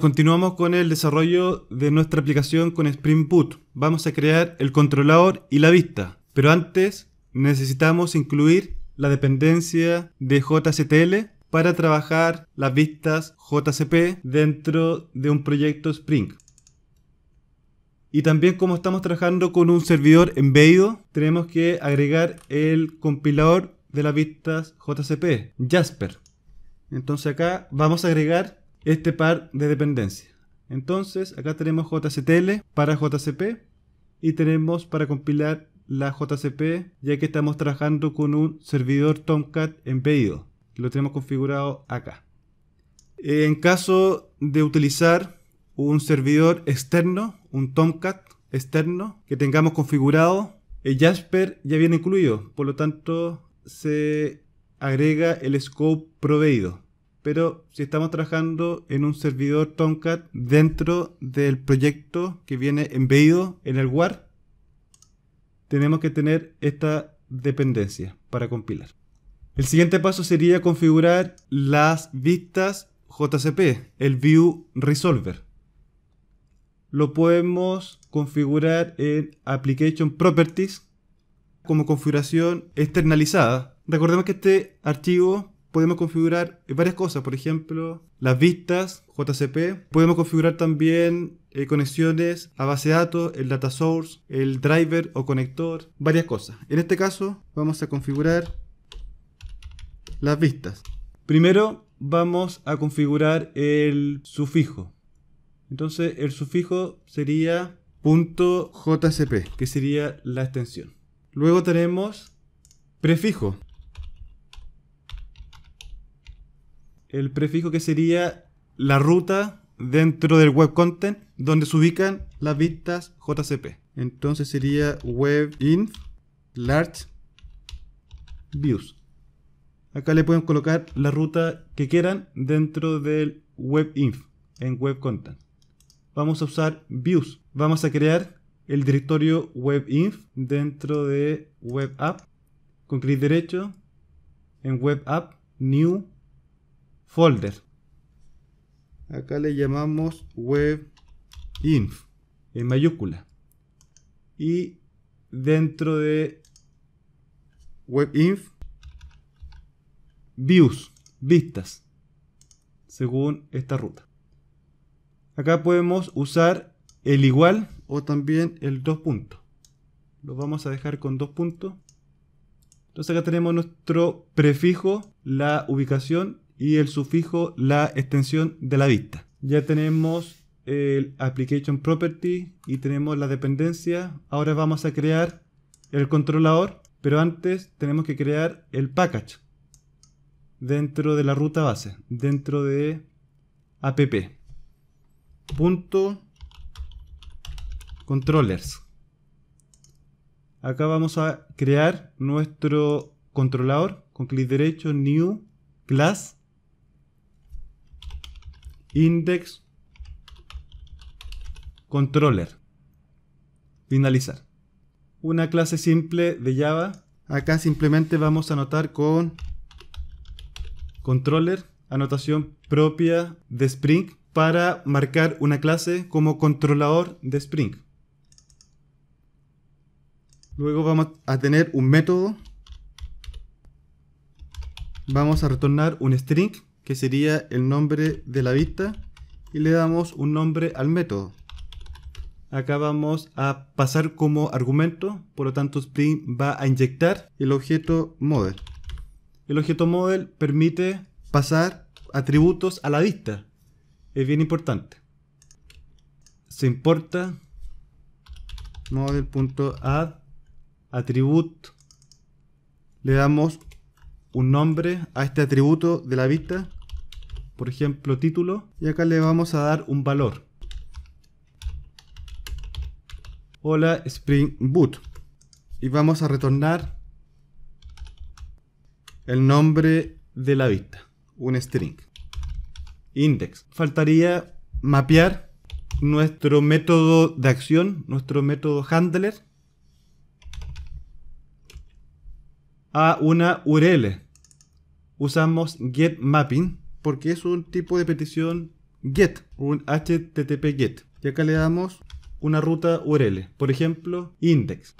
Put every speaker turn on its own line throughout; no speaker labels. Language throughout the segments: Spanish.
Continuamos con el desarrollo de nuestra aplicación con Spring Boot. Vamos a crear el controlador y la vista. Pero antes necesitamos incluir la dependencia de JCTL para trabajar las vistas JCP dentro de un proyecto Spring. Y también como estamos trabajando con un servidor embebido, tenemos que agregar el compilador de las vistas JCP, Jasper. Entonces acá vamos a agregar este par de dependencias. Entonces, acá tenemos JCTL para JCP y tenemos para compilar la JCP ya que estamos trabajando con un servidor Tomcat embedido. Lo tenemos configurado acá. En caso de utilizar un servidor externo, un Tomcat externo que tengamos configurado, el Jasper ya viene incluido, por lo tanto se agrega el scope proveído pero si estamos trabajando en un servidor Tomcat dentro del proyecto que viene embedido en el WAR, tenemos que tener esta dependencia para compilar. El siguiente paso sería configurar las vistas JCP, el View Resolver. Lo podemos configurar en Application Properties como configuración externalizada. Recordemos que este archivo podemos configurar varias cosas, por ejemplo, las vistas JCP, podemos configurar también eh, conexiones a base de datos, el data source, el driver o conector, varias cosas. En este caso vamos a configurar las vistas. Primero vamos a configurar el sufijo. Entonces el sufijo sería .jcp, que sería la extensión. Luego tenemos prefijo. el prefijo que sería la ruta dentro del web content donde se ubican las vistas JCP. Entonces sería web large views. Acá le pueden colocar la ruta que quieran dentro del web en web content. Vamos a usar views. Vamos a crear el directorio web dentro de web app. Con clic derecho en web app new folder. Acá le llamamos webinf en mayúscula. Y dentro de webinf, views, vistas, según esta ruta. Acá podemos usar el igual o también el dos puntos. Lo vamos a dejar con dos puntos. Entonces acá tenemos nuestro prefijo, la ubicación y el sufijo la extensión de la vista. Ya tenemos el application property y tenemos la dependencia. Ahora vamos a crear el controlador, pero antes tenemos que crear el package dentro de la ruta base, dentro de app. Punto controllers. Acá vamos a crear nuestro controlador con clic derecho, new, class, index controller. Finalizar. Una clase simple de Java. Acá simplemente vamos a anotar con controller, anotación propia de Spring para marcar una clase como controlador de Spring. Luego vamos a tener un método. Vamos a retornar un string que sería el nombre de la vista y le damos un nombre al método. Acá vamos a pasar como argumento, por lo tanto Spring va a inyectar el objeto model. El objeto model permite pasar atributos a la vista, es bien importante. Se importa model.add atributo. Le damos un nombre a este atributo de la vista por ejemplo, título, y acá le vamos a dar un valor. Hola Spring Boot. Y vamos a retornar el nombre de la vista, un string. Index. Faltaría mapear nuestro método de acción, nuestro método handler, a una URL. Usamos get mapping porque es un tipo de petición GET, un HTTP GET. Y acá le damos una ruta URL, por ejemplo, index.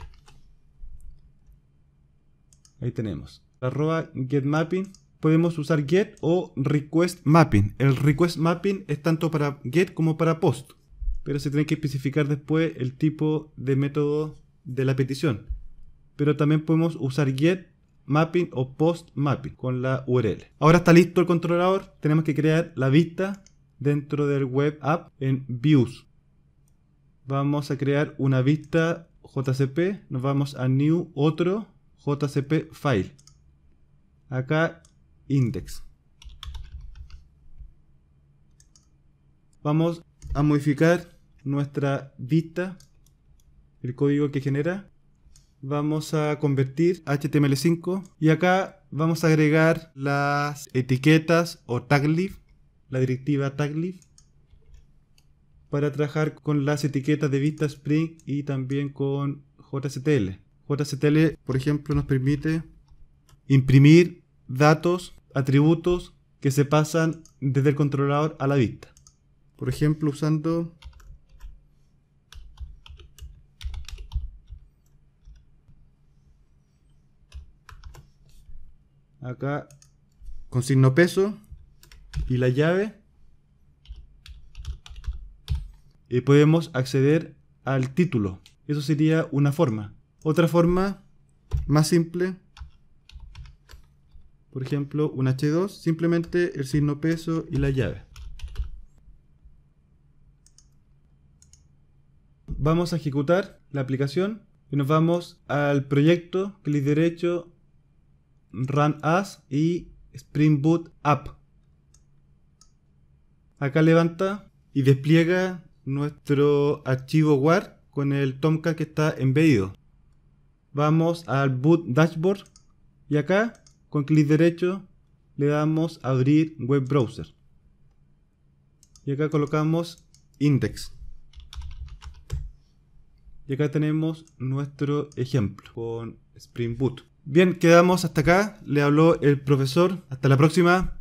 Ahí tenemos, arroba MAPPING. Podemos usar get o request mapping. El request mapping es tanto para get como para post. Pero se tiene que especificar después el tipo de método de la petición. Pero también podemos usar get mapping o post mapping con la URL. Ahora está listo el controlador, tenemos que crear la vista dentro del web app en views. Vamos a crear una vista JCP, nos vamos a new otro JCP file. Acá index. Vamos a modificar nuestra vista, el código que genera vamos a convertir HTML5 y acá vamos a agregar las etiquetas o taglib, la directiva taglib para trabajar con las etiquetas de Vista Spring y también con JSTL. JCTL, por ejemplo, nos permite imprimir datos, atributos que se pasan desde el controlador a la vista. Por ejemplo, usando Acá con signo peso y la llave. Y podemos acceder al título. Eso sería una forma. Otra forma más simple. Por ejemplo, un H2, simplemente el signo peso y la llave. Vamos a ejecutar la aplicación y nos vamos al proyecto, clic derecho, Run As y Spring Boot App. Acá levanta y despliega nuestro archivo WAR con el Tomcat que está embedido. Vamos al Boot Dashboard y acá con clic derecho le damos abrir web browser. Y acá colocamos index. Y acá tenemos nuestro ejemplo con Spring Boot. Bien, quedamos hasta acá. Le habló el profesor. Hasta la próxima.